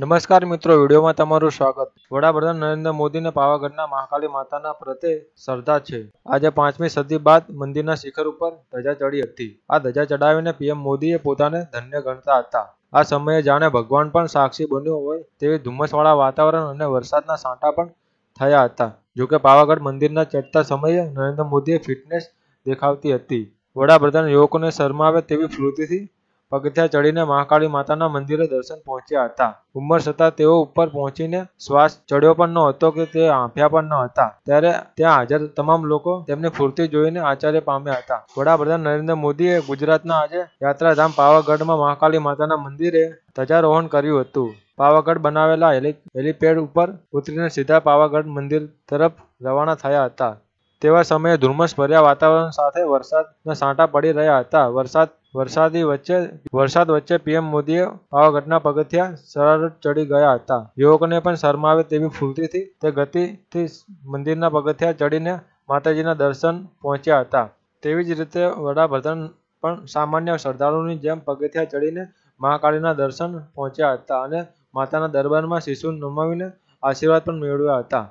નમસ્કાર મિત્રો વિડીયોમાં તમારું સ્વાગત વડાપ્રધાન નરેન્દ્ર મોદીને પાવાગઢના મહાકાલી માતાના પ્રત્યે શ્રદ્ધા છે આજે પાંચમી સદી બાદ મંદિરના શિખર ઉપર ધજા ચડી હતી આ ધજા ચડાવીને પીએમ મોદીએ પોતાને ધન્ય ગણતા હતા આ સમયે જાણે ભગવાન પણ સાક્ષી બન્યો હોય તેવી ધુમ્મસવાળા વાતાવરણ અને વરસાદના સાંટા પણ થયા હતા જોકે પાવાગઢ મંદિરના ચડતા સમયે નરેન્દ્ર મોદીએ ફિટનેસ દેખાવતી હતી વડાપ્રધાન યુવકોને શરમાવે તેવી ફ્લૂતિથી પગથિયા ચડીને મહાકાળી માતાના મંદિરે દર્શન પહોંચ્યા હતા ઉંમર છતાં તેઓ ઉપર પહોંચીને શ્વાસ ચડ્યો પણ ન હતો કે તે આંફ્યા પણ ન હતા ત્યારે ત્યાં હાજર તમામ લોકો તેમને ફૂર્તિ જોઈને આચાર્ય પામ્યા હતા વડાપ્રધાન નરેન્દ્ર મોદીએ ગુજરાતના આજે યાત્રાધામ પાવાગઢમાં મહાકાળી માતાના મંદિરે ધ્વજારોહણ કર્યું હતું પાવાગઢ બનાવેલા હેલીપેડ ઉપર ઉતરીને સીધા પાવાગઢ મંદિર તરફ રવાના થયા હતા તેવા સમયે ભર્યા વાતાવરણ સાથે વરસાદના સાંટા પડી રહ્યા હતા વરસાદ વરસાદી વચ્ચે વરસાદ વચ્ચે પીએમ મોદીએ ઘટના પગથિયા સરળ ચડી ગયા હતા યુવકોને પણ શરમાવે તેવી ફૂલતીથી તે ગતિથી મંદિરના પગથિયા ચડીને માતાજીના દર્શન પહોંચ્યા હતા તેવી જ રીતે વડાપ્રધાન પણ સામાન્ય શ્રદ્ધાળુની જેમ પગથિયા ચડીને મહાકાળીના દર્શન પહોંચ્યા હતા અને માતાના દરબારમાં શિશુ નમાવીને આશીર્વાદ પણ મેળવ્યા હતા